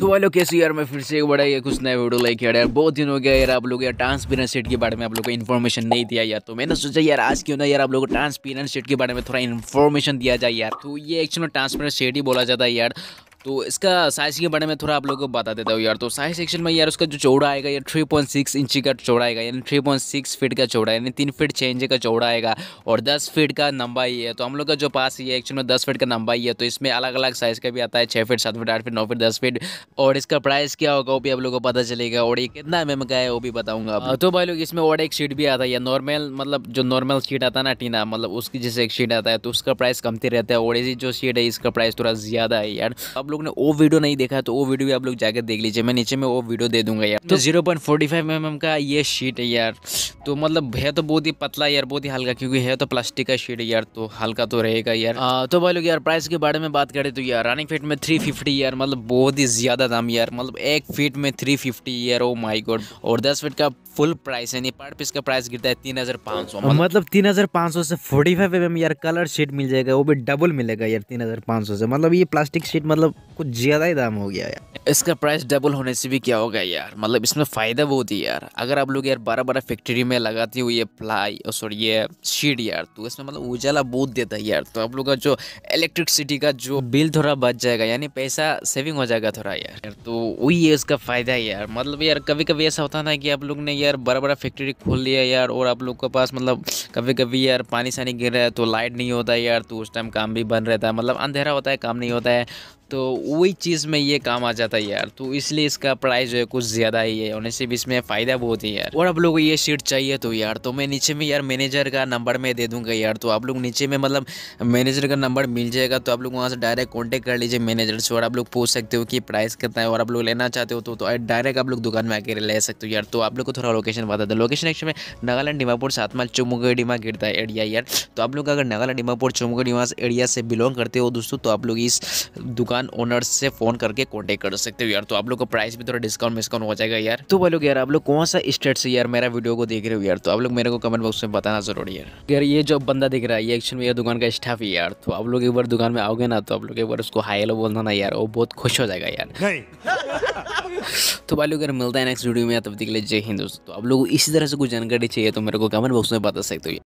तो वालों कैसे यार मैं फिर से एक बड़ा ये कुछ नया वीडियो लाइक यार बहुत दिन हो गया यार आप लोग यार ट्रांसपेरेंट सेट के बारे में आप लोगों को इन्फॉर्मेशन नहीं दिया यार तो मैंने सोचा यार आज क्यों ना यार आप लोग को ट्रांसपेरेंट सेट के बारे में थोड़ा इन्फॉर्मेशन दिया जाए यार तो ये एक्चुअली ट्रांसपेरेंट सेट ही बोला जाता है यार तो इसका साइज़ के बारे में थोड़ा आप लोगों को बता देता हूँ यार तो साइज़ सेक्शन में यार उसका जो चौड़ा आएगा यार थ्री पॉइंट सिक्स इंची का चौड़ा आएगा यानी थ्री पॉइंट सिक्स फीट का चौड़ा यानी तीन फीट छः इंच का चौड़ा आएगा और दस फीट का लंबाई है तो हम लोग का जो पास ये एक्चुअल में दस फीट का लंबाई है तो इसमें अलग अलग साइज़ का भी आता है छः फीट सात फीट आठ फीट नौ फीट दस फीट और इसका प्राइस क्या होगा वो भी आप लोग को पता चलेगा और ये कितना एम का है वो भी बताऊँगा हाँ, तो भाई लोग इसमें और एक सीट भी आता है या नॉर्मल मतलब जो नॉर्मल सीट आता है ना टीना मतलब उसकी जैसे एक सीट आता है तो उसका प्राइस कमती रहता है और इसी जो सीट है इसका प्राइस थोड़ा ज़्यादा है यार आप लोग लोग ने वो वीडियो नहीं देखा तो वो वीडियो भी आप लोग जाकर देख लीजिए मैं नीचे में वो वीडियो दे दूंगा यार तो जीरो पॉइंट फोर्टी का ये शीट है यार तो मतलब है तो बहुत ही पतला यार बहुत ही हल्का क्योंकि है तो प्लास्टिक का शीट यार तो हल्का तो रहेगा यार तो भाई लोग यार प्राइस के बारे में बात करें तो यार रनिंग फीट में थ्री फिफ्टी यार मतलब बहुत ही ज़्यादा दाम यार मतलब एक फीट में थ्री फिफ्टी यार ओ माई गोड और दस फीट का फुल प्राइस है पर पीस का प्राइस गिरता है तीन हज़ार पाँच सौ मतलब तीन हज़ार पाँच सौ से फोर्टी फाइव एम यार कलर शीट मिल जाएगा वो भी डबल मिलेगा यार तीन हज़ार पाँच सौ से मतलब ये प्लास्टिक शीट मतलब कुछ ज़्यादा ही दाम हो गया यार इसका प्राइस डबल होने से भी क्या होगा यार मतलब इसमें फ़ायदा बहुत ही यार अगर आप लोग यार बड़ा बड़ा फैक्ट्री में लगाती हुई ये प्लाई और सॉरी ये शीट यार तो इसमें मतलब उजाला बहुत देता है यार तो आप लोग का जो इलेक्ट्रिसिटी का जो बिल थोड़ा बच जाएगा यानी पैसा सेविंग हो जाएगा थोड़ा यार, यार तो वही है उसका फ़ायदा है यार मतलब यार कभी कभी ऐसा होता ना कि आप लोग ने यार बड़ा बड़ा फैक्ट्री खोल लिया यार और आप लोग के पास मतलब कभी कभी यार पानी सानी गिर रहा है तो लाइट नहीं होता यार तो उस टाइम काम भी बन रहता है मतलब अंधेरा होता है काम नहीं होता है तो वही चीज़ में ये काम आ जाता है यार तो इसलिए इसका प्राइस जो है कुछ ज़्यादा ही है होने से भी इसमें फ़ायदा बहुत है यार और आप लोगों को ये सीट चाहिए तो यार तो मैं नीचे में यार मैनेजर का नंबर मैं दे दूंगा यार तो आप लोग नीचे में मतलब मैनेजर का नंबर मिल जाएगा तो आप लोग वहाँ से डायरेक्ट कॉन्टैक्ट कर लीजिए मैनेजर से और आप लोग पूछ सकते हो कि प्राइस कितना है और आप लोग लेना चाहते हो तो, डायरेक्ट तो आप लोग दुकान में आकर ले सकते हो यार तो आप लोग को थोड़ा लोकेशन बता दो लोकेशन एक्चुअल में नागालैंड डिमापुर सातमाल चुमुगे डिमा गिरता है एरिया यार तो आप लोग अगर नागालैंड डिमापुर चुमुगे डिमा एरिया से बिलोंग करते हो दोस्तों तो आप लोग इस दुकान दुकान ओनर से फोन करके कॉन्टेक्ट कर सकते हो यार तो आप लोग को प्राइस भी थोड़ा डिस्काउंट विस्काउंट हो जाएगा यार तो बोलोग यार आप लोग कौन सा स्टेट से यार मेरा वीडियो को देख रहे हो यार तो आप लोग मेरे को कमेंट बॉक्स में बताना जरूरी है यार ये जो बंदा दिख रहा है ये एक्चुअल में दुकान का स्टाफ ही यार तो आप लोग एक बार दुकान में आओगे ना तो आप लोग एक बार उसको हाई हेलो बोलना ना यार वो बहुत खुश हो जाएगा यार तो बालू अगर मिलता है नेक्स्ट वीडियो में तब तक के लिए जय हिंद तो आप लोग इसी तरह से कुछ जानकारी चाहिए तो मेरे को कमेंट बॉक्स में बता सकते हो